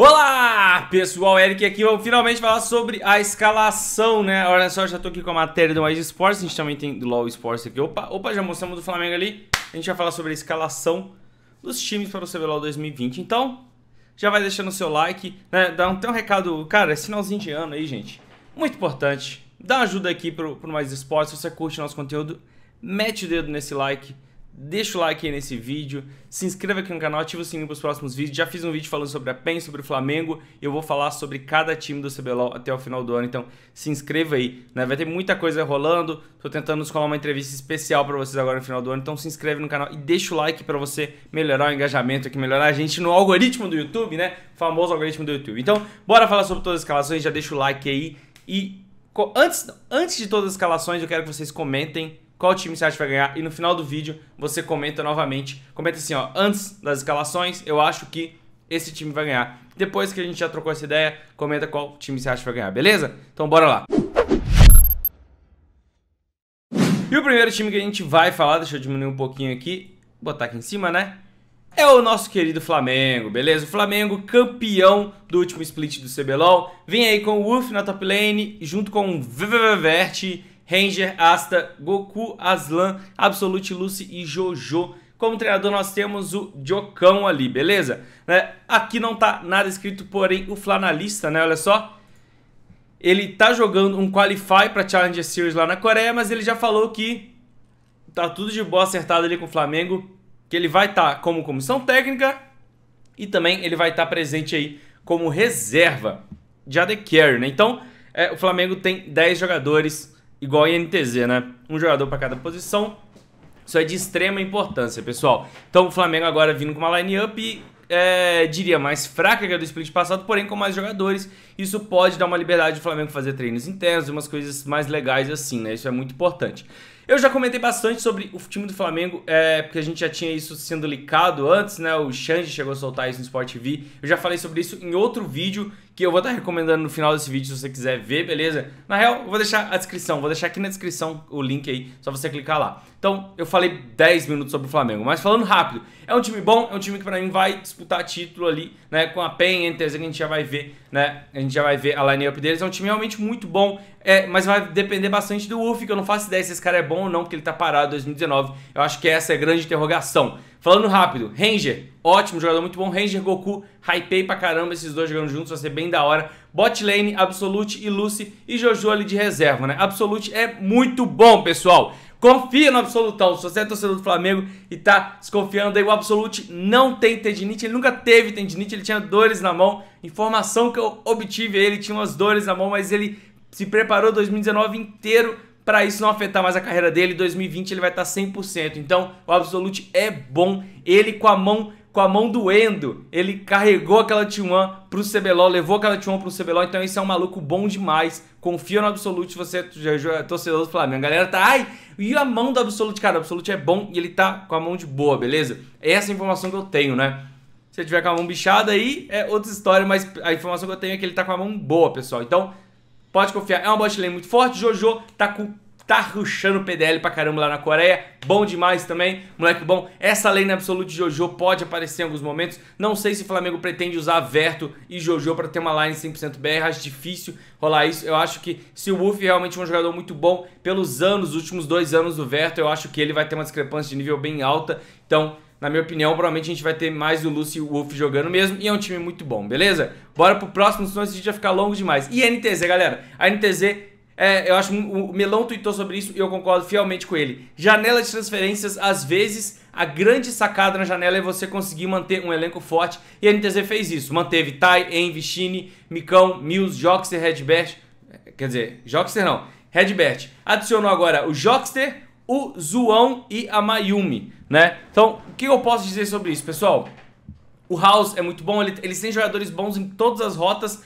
Olá, pessoal, Eric aqui, vamos finalmente falar sobre a escalação, né? Olha só, já tô aqui com a matéria do Mais Sports, a gente também tem do LoL Sports aqui. Opa, opa, já mostramos do Flamengo ali. A gente vai falar sobre a escalação dos times para o CBLOL 2020. Então, já vai deixando o seu like, né? Dá um, tem um recado, cara, sinalzinho de ano aí, gente. Muito importante. Dá uma ajuda aqui pro, pro Mais Esportes, se você curte o nosso conteúdo, mete o dedo nesse like deixa o like aí nesse vídeo, se inscreva aqui no canal, ativa o sininho para os próximos vídeos. Já fiz um vídeo falando sobre a PEN, sobre o Flamengo, e eu vou falar sobre cada time do CBLOL até o final do ano, então se inscreva aí, né? Vai ter muita coisa rolando, tô tentando nos colar uma entrevista especial para vocês agora no final do ano, então se inscreve no canal e deixa o like para você melhorar o engajamento aqui, melhorar a gente no algoritmo do YouTube, né? O famoso algoritmo do YouTube. Então, bora falar sobre todas as escalações, já deixa o like aí e antes, antes de todas as escalações, eu quero que vocês comentem qual time você acha que vai ganhar e no final do vídeo você comenta novamente. Comenta assim, ó, antes das escalações, eu acho que esse time vai ganhar. Depois que a gente já trocou essa ideia, comenta qual time você acha que vai ganhar, beleza? Então bora lá. E o primeiro time que a gente vai falar, deixa eu diminuir um pouquinho aqui, botar aqui em cima, né? É o nosso querido Flamengo, beleza? O Flamengo, campeão do último split do CBLOL. Vem aí com o Wolf na top lane, junto com o Veverte Ranger, Asta, Goku, Aslan, Absolute, Lucy e Jojo. Como treinador nós temos o Jocão ali, beleza? Né? Aqui não tá nada escrito, porém o Flanalista, né? Olha só. Ele tá jogando um Qualify pra Challenger Series lá na Coreia, mas ele já falou que tá tudo de boa acertado ali com o Flamengo. Que ele vai estar tá como comissão técnica e também ele vai estar tá presente aí como reserva de AD Carry, né? Então, é, o Flamengo tem 10 jogadores igual a INTZ, né? Um jogador para cada posição. Isso é de extrema importância, pessoal. Então o Flamengo agora vindo com uma line-up, é, diria, mais fraca que a do split passado, porém com mais jogadores. Isso pode dar uma liberdade do Flamengo fazer treinos internos, umas coisas mais legais assim, né? Isso é muito importante. Eu já comentei bastante sobre o time do Flamengo, é, porque a gente já tinha isso sendo licado antes, né? O Xande chegou a soltar isso no Sport TV. Eu já falei sobre isso em outro vídeo que eu vou estar recomendando no final desse vídeo se você quiser ver, beleza? Na real, eu vou deixar a descrição, vou deixar aqui na descrição o link aí, só você clicar lá. Então, eu falei 10 minutos sobre o Flamengo, mas falando rápido, é um time bom, é um time que para mim vai disputar título ali, né, com a Penha, a gente já vai ver, né, a gente já vai ver a line-up deles, é um time realmente muito bom, é, mas vai depender bastante do Wolf, que eu não faço ideia se esse cara é bom ou não, porque ele tá parado 2019, eu acho que essa é a grande interrogação. Falando rápido, Ranger, ótimo, jogador muito bom. Ranger, Goku, hypei pra caramba esses dois jogando juntos, vai ser bem da hora. Bot lane, Absolute e Lucy e Jojo ali de reserva, né? Absolute é muito bom, pessoal. Confia no Absolutão. Se você é torcedor do Flamengo e tá desconfiando aí, o Absolute não tem tendinite. Ele nunca teve tendinite, ele tinha dores na mão. Informação que eu obtive, ele tinha umas dores na mão, mas ele se preparou 2019 inteiro para isso não afetar mais a carreira dele. 2020 ele vai tá estar 100%. Então, o Absolute é bom. Ele com a mão com a mão doendo, ele carregou aquela T1 pro CBLOL, levou aquela T1 pro CBLOL, então esse é um maluco bom demais. Confia no Absolute, você é torcedor do Flamengo. A galera tá, ai, e a mão do Absolute? Cara, o Absolute é bom e ele tá com a mão de boa, beleza? É essa é a informação que eu tenho, né? Se ele tiver com a mão bichada aí, é outra história, mas a informação que eu tenho é que ele tá com a mão boa, pessoal. Então, Pode confiar, é uma bot lane muito forte. Jojo tá com tá ruxando o PDL pra caramba lá na Coreia, bom demais também, moleque bom. Essa lane absoluta de Jojo pode aparecer em alguns momentos, não sei se o Flamengo pretende usar Verto e Jojo pra ter uma line 100% BR, acho difícil rolar isso. Eu acho que se o Wolf realmente é um jogador muito bom, pelos anos, últimos dois anos do Verto, eu acho que ele vai ter uma discrepância de nível bem alta, então... Na minha opinião, provavelmente a gente vai ter mais o Lucy e o Wolf jogando mesmo. E é um time muito bom, beleza? Bora pro próximo, senão esse vídeo vai ficar longo demais. E a NTZ, galera. A NTZ é, eu acho que o Melão tweetou sobre isso e eu concordo fielmente com ele. Janela de transferências, às vezes, a grande sacada na janela é você conseguir manter um elenco forte. E a NTZ fez isso. Manteve Tai, Envy, Shine, Micão, Mills, Joxer, Redbert. É, quer dizer, Joxer não, Redbert. Adicionou agora o Joxer, o Zuão e a Mayumi, né? Então, o que eu posso dizer sobre isso, pessoal? O House é muito bom, ele, eles têm jogadores bons em todas as rotas,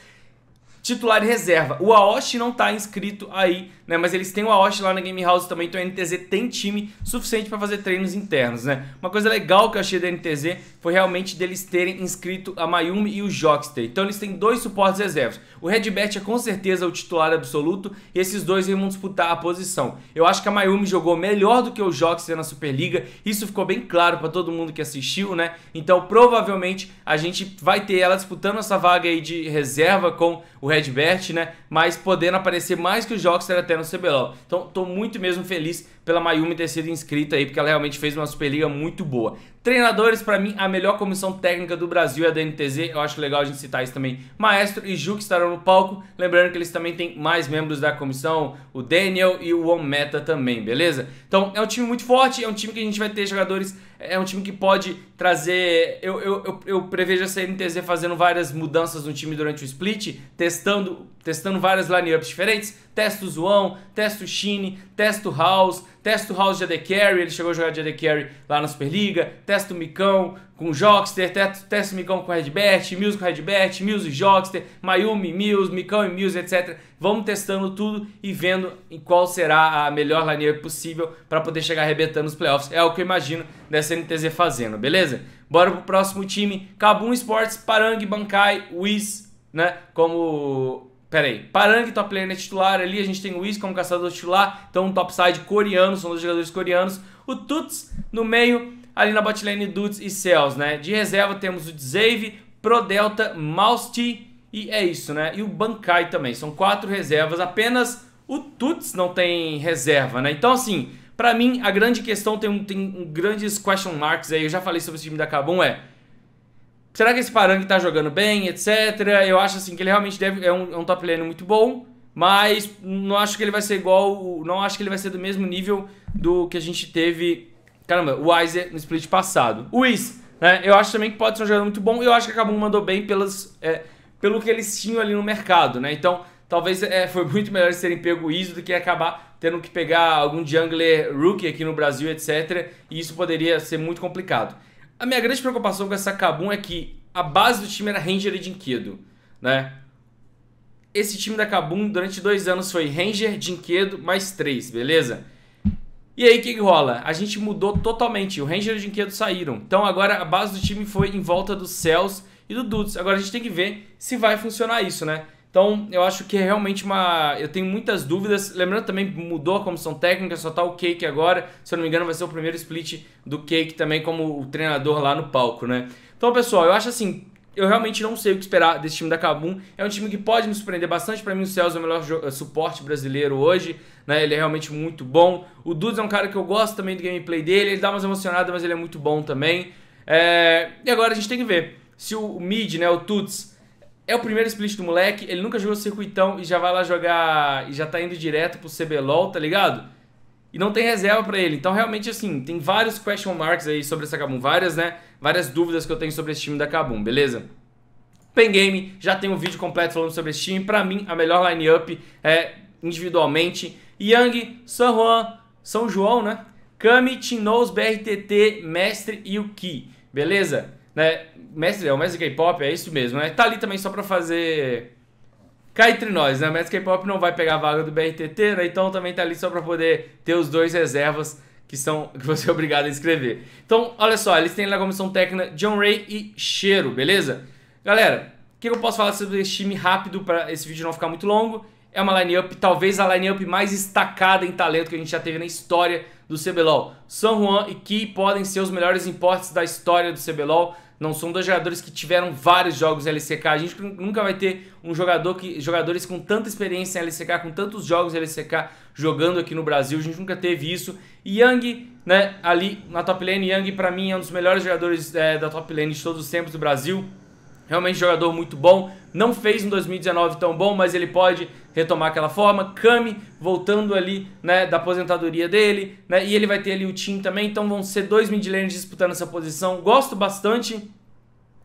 titular e reserva. O Aoshi não está inscrito aí né? Mas eles têm o Aoshi lá na Game House também, então a NTZ tem time suficiente para fazer treinos internos, né? Uma coisa legal que eu achei da NTZ foi realmente deles terem inscrito a Mayumi e o Jockster. Então eles têm dois suportes reservas. O Redbert é com certeza o titular absoluto e esses dois vão disputar a posição. Eu acho que a Mayumi jogou melhor do que o Jockster na Superliga, isso ficou bem claro para todo mundo que assistiu, né? Então provavelmente a gente vai ter ela disputando essa vaga aí de reserva com o Redbert, né? Mas podendo aparecer mais que o Jockster até no no CBLOL. Então, tô muito mesmo feliz pela Mayumi ter sido inscrita aí, porque ela realmente fez uma Superliga muito boa. Treinadores, para mim, a melhor comissão técnica do Brasil é a da NTZ. Eu acho legal a gente citar isso também. Maestro e Ju que estarão no palco. Lembrando que eles também têm mais membros da comissão, o Daniel e o One Meta também, beleza? Então, é um time muito forte, é um time que a gente vai ter jogadores, é um time que pode trazer. Eu, eu, eu, eu prevejo essa NTZ fazendo várias mudanças no time durante o split, testando, testando várias lineups diferentes. Testo o Zoão, testo o Shine, testo o House Testa o House de AD Carry, ele chegou a jogar de AD Carry lá na Superliga. Testa o Micão com o Jockster, testa o Micão com o Redbert, Mills com o Redbert, Mills e Jockster, Mayumi, Mills, Micão e Mills, etc. Vamos testando tudo e vendo em qual será a melhor lineup possível para poder chegar arrebentando os playoffs. É o que eu imagino dessa NTZ fazendo, beleza? Bora pro próximo time, Kabum Sports, Parang, Bankai, Wiz, né? Como Peraí, Parang, top laner é titular ali, a gente tem o Whis como caçador titular, então um topside coreano, são dois jogadores coreanos. O Tuts no meio, ali na botlane Dudes e Cells, né? De reserva temos o Dzave, Pro Delta, Mausti e é isso, né? E o Bankai também, são quatro reservas, apenas o Tuts não tem reserva, né? Então assim, para mim a grande questão tem, um, tem um grandes question marks aí, eu já falei sobre esse time da Kabum, é... Será que esse Parang tá jogando bem, etc? Eu acho assim que ele realmente deve, é, um, é um top lane muito bom, mas não acho que ele vai ser igual. Não acho que ele vai ser do mesmo nível do que a gente teve. Caramba, o Weiser no split passado. O Whis, né? Eu acho também que pode ser um jogador muito bom. Eu acho que acabou mandou bem pelas, é, pelo que eles tinham ali no mercado, né? Então, talvez é, foi muito melhor eles terem pego o ISO do que acabar tendo que pegar algum jungler rookie aqui no Brasil, etc. E isso poderia ser muito complicado. A minha grande preocupação com essa Kabum é que a base do time era Ranger e Dinquedo, né? Esse time da Kabum durante dois anos foi Ranger, Dinquedo mais três, beleza? E aí, o que, que, rola? A gente mudou totalmente. O Ranger e o Dinquedo saíram. Então agora a base do time foi em volta dos Céus e do Dudes. Agora a gente tem que ver se vai funcionar isso, né? Então, eu acho que é realmente uma. Eu tenho muitas dúvidas. Lembrando também, mudou a comissão técnica, só tá o Cake agora. Se eu não me engano, vai ser o primeiro split do Cake também, como o treinador lá no palco, né? Então, pessoal, eu acho assim. Eu realmente não sei o que esperar desse time da Kabum. É um time que pode me surpreender bastante. Para mim, o Celso é o melhor eh, suporte brasileiro hoje. Né? Ele é realmente muito bom. O Dudes é um cara que eu gosto também do gameplay dele. Ele dá umas emocionadas, mas ele é muito bom também. É... E agora a gente tem que ver se o mid, né, o Tuts, é o primeiro split do moleque, ele nunca jogou circuitão e já vai lá jogar e já tá indo direto pro CBLOL, tá ligado? E não tem reserva para ele. Então, realmente, assim, tem vários question marks aí sobre essa Kabum. Várias, né? Várias dúvidas que eu tenho sobre esse time da Kabum, beleza? Pen Game, já tem um vídeo completo falando sobre esse time. Pra mim, a melhor line-up é individualmente. Yang, San Juan, São João, né? Kami, Tinos, BRTT, Mestre e o Ki, beleza? Né? Mestre, é o mestre K-pop, é isso mesmo, né? Tá ali também só pra fazer. Cai entre nós, né? O mestre K-pop não vai pegar a vaga do BRTT, né? Então também tá ali só pra poder ter os dois reservas que são que você é obrigado a escrever. Então, olha só, eles têm lá como técnica John Ray e Cheiro, beleza? Galera, o que eu posso falar sobre esse time rápido para esse vídeo não ficar muito longo? É uma lineup, talvez a lineup mais destacada em talento que a gente já teve na história do CBLOL. São Juan e Ki podem ser os melhores importes da história do CBLOL. Não são dois jogadores que tiveram vários jogos em LCK. A gente nunca vai ter um jogador que, jogadores com tanta experiência em LCK, com tantos jogos em LCK jogando aqui no Brasil. A gente nunca teve isso. E Yang, né, ali na top lane, Yang para mim é um dos melhores jogadores é, da top lane de todos os tempos do Brasil. Realmente jogador muito bom não fez um 2019 tão bom, mas ele pode retomar aquela forma. Kami voltando ali, né, da aposentadoria dele, né, e ele vai ter ali o Tim também, então vão ser dois midlaners disputando essa posição. Gosto bastante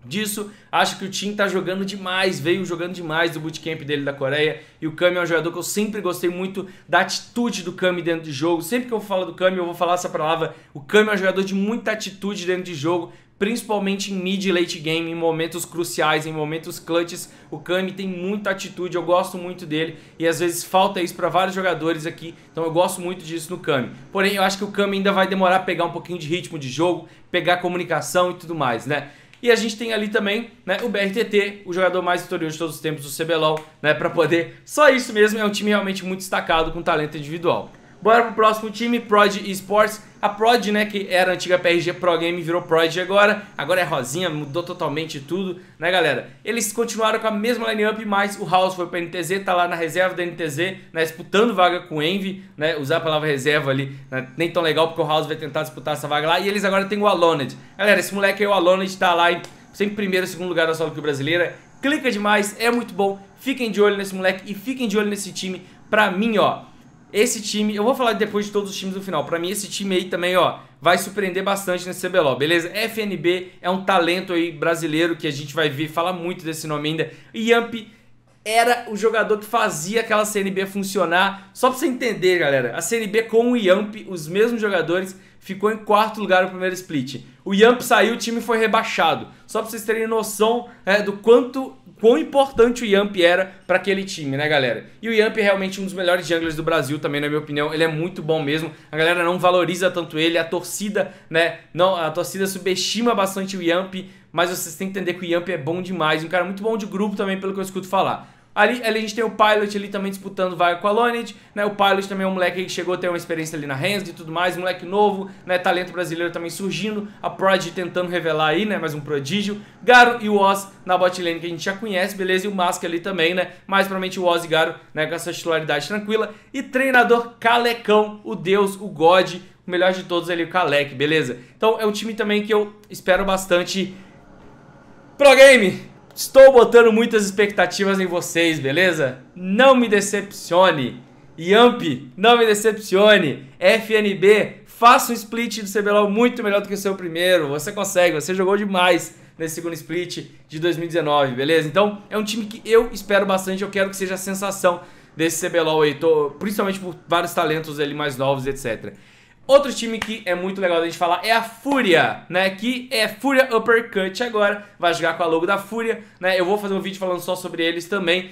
disso. Acho que o Tim tá jogando demais, veio jogando demais do bootcamp dele da Coreia. E o Kami é um jogador que eu sempre gostei muito da atitude do Kami dentro de jogo. Sempre que eu falo do Kami, eu vou falar essa palavra. O Kami é um jogador de muita atitude dentro de jogo, principalmente em mid e late game, em momentos cruciais, em momentos clutches. O Kami tem muita atitude, eu gosto muito dele e às vezes falta isso para vários jogadores aqui, então eu gosto muito disso no Kami. Porém, eu acho que o Kami ainda vai demorar a pegar um pouquinho de ritmo de jogo, pegar comunicação e tudo mais, né? E a gente tem ali também né, o BRTT, o jogador mais vitorioso de todos os tempos do CBLOL, né, para poder. Só isso mesmo, é um time realmente muito destacado com talento individual. Bora pro próximo time, Prod Esports. A Prod, né, que era antiga PRG Pro Game, virou Prod agora. Agora é Rosinha, mudou totalmente tudo, né, galera? Eles continuaram com a mesma lineup, mas o House foi pra NTZ, tá lá na reserva da NTZ, né, disputando vaga com o Envy, né? Usar a palavra reserva ali, né, nem tão legal, porque o House vai tentar disputar essa vaga lá. E eles agora tem o Aloned. Galera, esse moleque aí, o Aloned, tá lá em sempre primeiro, segundo lugar da solo que brasileira. Clica demais, é muito bom. Fiquem de olho nesse moleque e fiquem de olho nesse time. Pra mim, ó, esse time, eu vou falar depois de todos os times do final. Para mim, esse time aí também, ó, vai surpreender bastante nesse CBLOL, beleza? FNB é um talento aí brasileiro que a gente vai ver falar muito desse nome ainda. Yamp era o jogador que fazia aquela CNB funcionar. Só pra você entender, galera, a CNB com o Yamp, os mesmos jogadores, ficou em quarto lugar no primeiro split. O Yamp saiu, o time foi rebaixado. Só para vocês terem noção é, do quanto quão importante o Yamp era para aquele time, né, galera? E o Yamp é realmente um dos melhores junglers do Brasil também, na minha opinião. Ele é muito bom mesmo. A galera não valoriza tanto ele, a torcida, né, não, a torcida subestima bastante o Yamp, mas vocês têm que entender que o Yamp é bom demais, um cara muito bom de grupo também, pelo que eu escuto falar. Ali, ali a gente tem o Pilot ali também disputando vaga com a Lonid, né? O Pilot também é um moleque que chegou a ter uma experiência ali na Renz e tudo mais, moleque novo, né? Talento brasileiro também surgindo, a Prodigy tentando revelar aí, né? Mais um prodígio. Garo e o Oz na botlane que a gente já conhece, beleza? E o Mask ali também, né? Mais provavelmente o Oz e Garo, né? Com essa titularidade tranquila. E treinador Calecão, o deus, o god, o melhor de todos ali, o Kalec, beleza? Então é um time também que eu espero bastante pro game. Estou botando muitas expectativas em vocês, beleza? Não me decepcione. Yamp, não me decepcione. FNB, faça um split do CBLOL muito melhor do que o seu primeiro. Você consegue, você jogou demais nesse segundo split de 2019, beleza? Então, é um time que eu espero bastante, eu quero que seja a sensação desse CBLOL aí, tô, principalmente por vários talentos ali mais novos, etc. Outro time que é muito legal da gente falar é a Fúria, né? Que é Fúria Uppercut agora, vai jogar com a logo da Fúria, né? Eu vou fazer um vídeo falando só sobre eles também,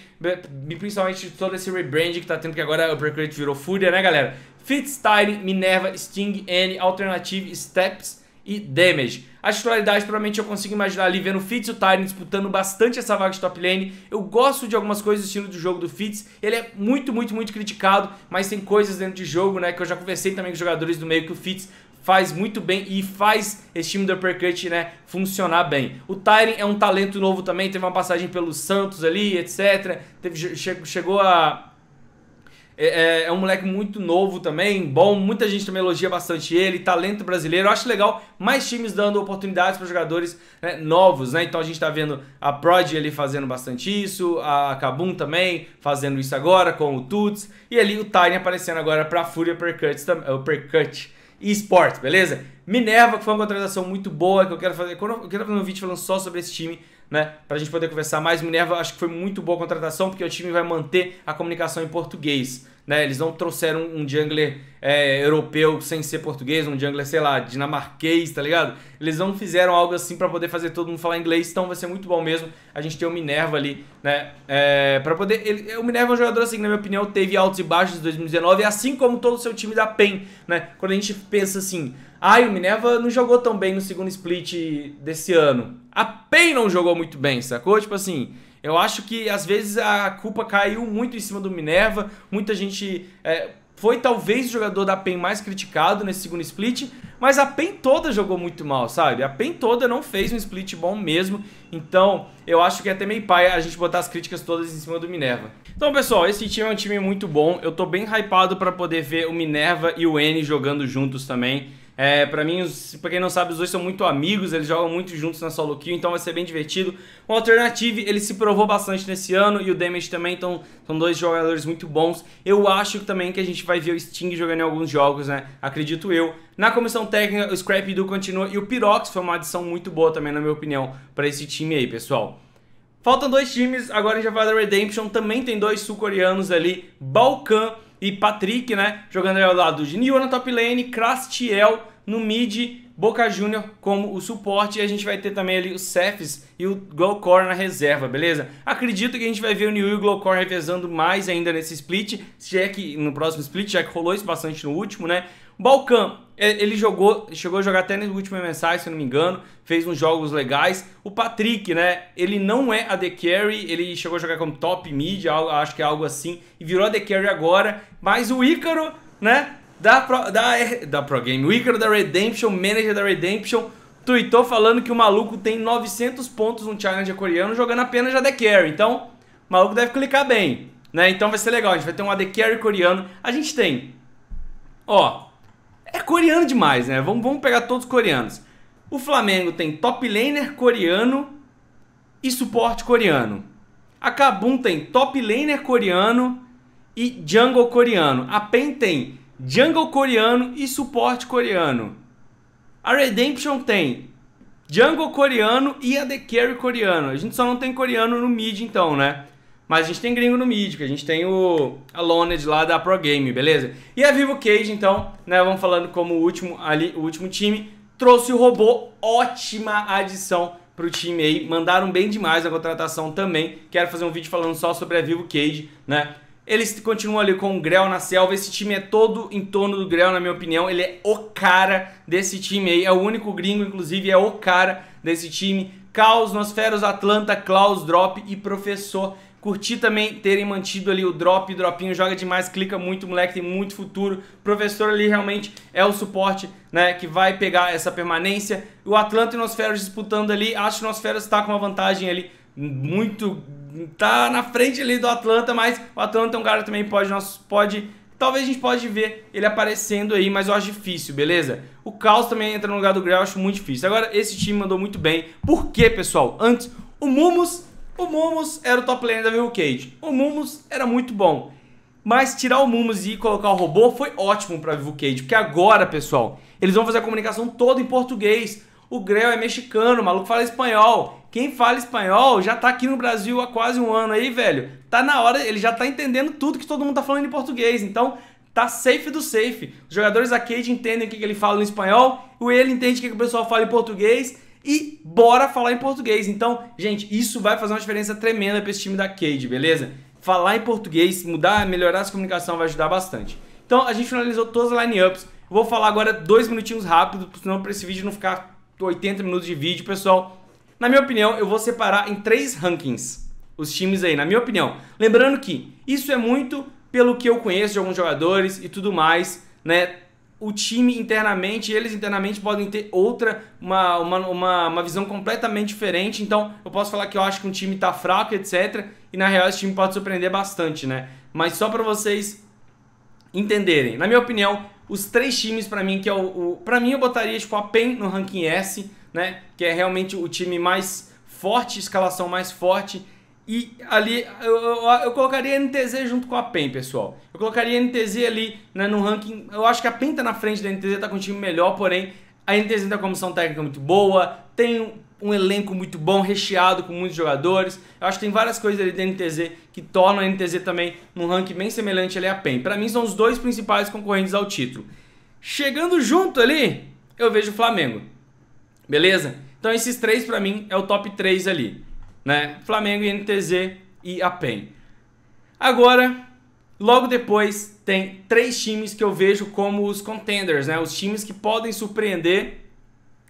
principalmente todo esse rebranding que tá tendo, que agora Uppercut virou Fúria, né, galera? Fitz, Tyre, Minerva, Sting, N, Alternative, Steps, e damage. As titularidade, provavelmente eu consigo imaginar ali vendo o Fitz e o Tyrant disputando bastante essa vaga de top lane. Eu gosto de algumas coisas do estilo de jogo do Fitz. Ele é muito, muito, muito criticado, mas tem coisas dentro de jogo, né? Que eu já conversei também com jogadores do meio que o Fitz faz muito bem e faz esse time do Uppercut, né, funcionar bem. O Tyren é um talento novo também, teve uma passagem pelo Santos ali, etc. Teve, chegou a é, é, é, um moleque muito novo também, bom, muita gente também elogia bastante ele, talento brasileiro. Eu acho legal mais times dando oportunidades para jogadores né, novos, né? Então a gente está vendo a Prod ali fazendo bastante isso, a Kabum também fazendo isso agora com o Tuts, e ali o Tiny aparecendo agora para a Fúria Percut, o Percut Esports, beleza? Minerva, que foi uma contratação muito boa, que eu quero fazer. Quando eu quero fazer um vídeo falando só sobre esse time, né? Pra gente poder conversar mais. Minerva, acho que foi muito boa a contratação, porque o time vai manter a comunicação em português né? Eles não trouxeram um jungler é, europeu sem ser português, um jungler, sei lá, dinamarquês, tá ligado? Eles não fizeram algo assim para poder fazer todo mundo falar inglês, então vai ser muito bom mesmo a gente ter o Minerva ali, né? É, para poder. Ele, o Minerva é um jogador assim na minha opinião, teve altos e baixos em 2019, assim como todo o seu time da PEN, né? Quando a gente pensa assim. Ai, ah, o Minerva não jogou tão bem no segundo split desse ano. A PEN não jogou muito bem, sacou? Tipo assim, eu acho que às vezes a culpa caiu muito em cima do Minerva, muita gente. É, foi talvez o jogador da PEN mais criticado nesse segundo split, mas a PEN toda jogou muito mal, sabe? A PEN toda não fez um split bom mesmo, então eu acho que é até meio pai a gente botar as críticas todas em cima do Minerva. Então, pessoal, esse time é um time muito bom, eu tô bem hypado para poder ver o Minerva e o N jogando juntos também. É, para mim, pra quem não sabe, os dois são muito amigos, eles jogam muito juntos na solo kill, então vai ser bem divertido. O Alternative, ele se provou bastante nesse ano e o Damage também, então são dois jogadores muito bons. Eu acho também que a gente vai ver o Sting jogando em alguns jogos, né? Acredito eu. Na comissão técnica, o Scrap Edu continua e o Pirox foi uma adição muito boa também, na minha opinião, para esse time aí, pessoal. Faltam dois times, agora a gente vai falar da Redemption, também tem dois sul-coreanos ali, Balkan e Patrick, né? Jogando ao lado de Niu na top lane, Krastiel no mid, Boca Júnior como o suporte e a gente vai ter também ali o Cephs e o Glowcore na reserva, beleza? Acredito que a gente vai ver o New e o Glowcore revezando mais ainda nesse split, se é que no próximo split, já que rolou isso bastante no último, né? Balkan ele jogou, chegou a jogar até no último MSI, se não me engano, fez uns jogos legais. O Patrick, né? Ele não é a The Carry, ele chegou a jogar como top mid, acho que é algo assim, e virou a The Carry agora. Mas o Ícaro, né? Da Pro, da, da Pro Game, o Ícaro da Redemption, manager da Redemption, tweetou falando que o maluco tem 900 pontos no Challenger coreano jogando apenas a The Carry. Então, o maluco deve clicar bem, né? Então vai ser legal, a gente vai ter um AD Carry coreano. A gente tem, ó, é coreano demais, né? Vamos, vamos pegar todos os coreanos. O Flamengo tem top laner coreano e suporte coreano. A Kabum tem top laner coreano e jungle coreano. A PEN tem jungle coreano e suporte coreano. A Redemption tem jungle coreano e AD carry coreano. A gente só não tem coreano no mid então, né? Mas a gente tem gringo no Mídico, a gente tem o Aloned lá da Pro Game, beleza? E a Vivo Cage, então, né, vamos falando como o último, ali, o último time, trouxe o robô, ótima adição pro time aí, mandaram bem demais a contratação também. Quero fazer um vídeo falando só sobre a Vivo Cage, né? Eles continuam ali com o Grell na selva. Esse time é todo em torno do Grell, na minha opinião. Ele é o cara desse time aí. É o único gringo, inclusive, é o cara desse time. Caos, Nosferos, Atlanta, Klaus, Drop e Professor Curti também terem mantido ali o drop, dropinho, joga demais, clica muito, moleque, tem muito futuro. O professor ali realmente é o suporte, né, que vai pegar essa permanência. O Atlanta e o Nosferos disputando ali, acho que o Nosferos está com uma vantagem ali muito... Tá na frente ali do Atlanta, mas o Atlanta é um cara que também pode, pode Talvez a gente pode ver ele aparecendo aí, mas eu acho difícil, beleza? O Caos também entra no lugar do Grau, eu acho muito difícil. Agora, esse time mandou muito bem. Por quê, pessoal? Antes, o Mumus o Mumus era o top lane da Vivo Cage. O Mumus era muito bom. Mas tirar o Mumus e colocar o robô foi ótimo pra Vivo Cage. Porque agora, pessoal, eles vão fazer a comunicação toda em português. O Grell é mexicano, o maluco fala espanhol. Quem fala espanhol já tá aqui no Brasil há quase um ano aí, velho. Tá na hora, ele já tá entendendo tudo que todo mundo tá falando em português. Então, tá safe do safe. Os jogadores da Cage entendem o que, que ele fala em espanhol, o ele entende o que, que o pessoal fala em português e bora falar em português. Então, gente, isso vai fazer uma diferença tremenda para esse time da Cade, beleza? Falar em português, mudar, melhorar essa comunicação vai ajudar bastante. Então, a gente finalizou todas as lineups. Vou falar agora dois minutinhos rápido, senão para esse vídeo não ficar 80 minutos de vídeo, pessoal. Na minha opinião, eu vou separar em três rankings os times aí, na minha opinião. Lembrando que isso é muito pelo que eu conheço de alguns jogadores e tudo mais, né? o time internamente, eles internamente podem ter outra, uma, uma, uma, uma, visão completamente diferente. Então, eu posso falar que eu acho que um time tá fraco, etc. E na real, esse time pode surpreender bastante, né? Mas só para vocês entenderem. Na minha opinião, os três times, para mim, que é o, o. Pra mim, eu botaria, tipo, a PEN no ranking S, né? Que é realmente o time mais forte, escalação mais forte e ali eu, eu, eu, colocaria a NTZ junto com a PEN, pessoal. Eu colocaria a NTZ ali né, no ranking. Eu acho que a PEN tá na frente da NTZ, tá com um time melhor, porém a NTZ tem uma comissão técnica muito boa, tem um, um elenco muito bom, recheado com muitos jogadores. Eu acho que tem várias coisas ali da NTZ que tornam a NTZ também num ranking bem semelhante ali à PEN. Para mim são os dois principais concorrentes ao título. Chegando junto ali, eu vejo o Flamengo. Beleza? Então esses três para mim é o top 3 ali né? Flamengo, INTZ e a PEN. Agora, logo depois, tem três times que eu vejo como os contenders, né? Os times que podem surpreender,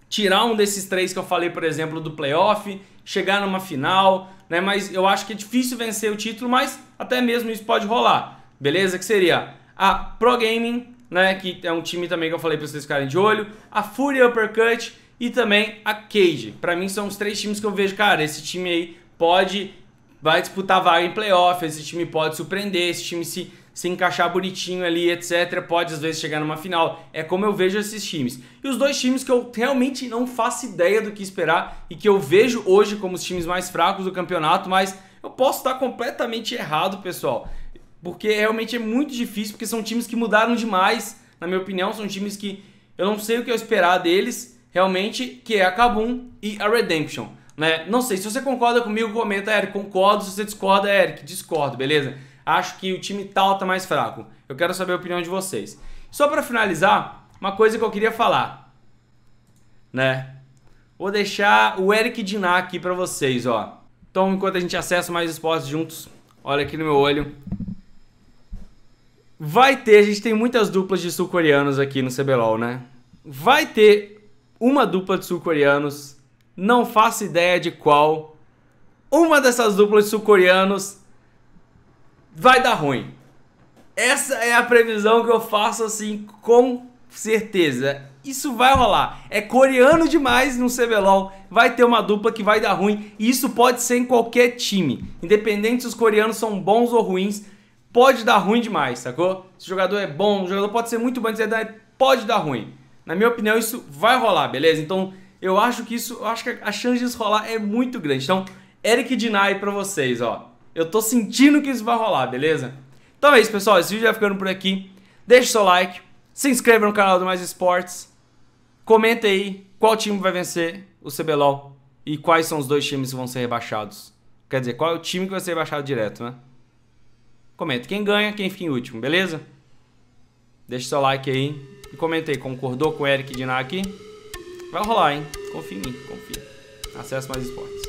tirar um desses três que eu falei, por exemplo, do playoff, chegar numa final, né? Mas eu acho que é difícil vencer o título, mas até mesmo isso pode rolar, beleza? Que seria a Pro Gaming, né? Que é um time também que eu falei para vocês ficarem de olho, a Fury Uppercut e também a Cage. Para mim são os três times que eu vejo, cara, esse time aí pode vai disputar vaga em playoff, esse time pode surpreender, esse time se se encaixar bonitinho ali, etc, pode às vezes chegar numa final. É como eu vejo esses times. E os dois times que eu realmente não faço ideia do que esperar e que eu vejo hoje como os times mais fracos do campeonato, mas eu posso estar completamente errado, pessoal. Porque realmente é muito difícil, porque são times que mudaram demais, na minha opinião, são times que eu não sei o que eu esperar deles realmente, que é a Kabum e a Redemption. Né? Não sei, se você concorda comigo, comenta, Eric, concordo. Se você discorda, Eric, discordo, beleza? Acho que o time tal tá mais fraco. Eu quero saber a opinião de vocês. Só para finalizar, uma coisa que eu queria falar, né? Vou deixar o Eric Dinah aqui para vocês, ó. Então, enquanto a gente acessa mais esportes juntos, olha aqui no meu olho. Vai ter, a gente tem muitas duplas de sul-coreanos aqui no CBLOL, né? Vai ter uma dupla de sul-coreanos, não faço ideia de qual, uma dessas duplas de sul-coreanos vai dar ruim. Essa é a previsão que eu faço assim com certeza. Isso vai rolar. É coreano demais no CBLOL. Vai ter uma dupla que vai dar ruim. E isso pode ser em qualquer time. Independente se os coreanos são bons ou ruins, pode dar ruim demais, sacou? Se o jogador é bom, o jogador pode ser muito bom, pode dar ruim. Na minha opinião, isso vai rolar, beleza? Então, eu acho que isso, eu acho que a chance isso rolar é muito grande. Então, Eric Dinai para vocês, ó. Eu tô sentindo que isso vai rolar, beleza? Então é isso, pessoal. Esse vídeo vai ficando por aqui. Deixe seu like, se inscreva no canal do Mais Esportes, comenta aí qual time vai vencer o CBLOL e quais são os dois times que vão ser rebaixados. Quer dizer, qual é o time que vai ser rebaixado direto, né? Comenta quem ganha, quem fica em último, beleza? Deixe seu like aí. E comentei, concordou com o Eric Diná aqui? Vai rolar, hein? Confia em mim, confia. Acesse mais esportes.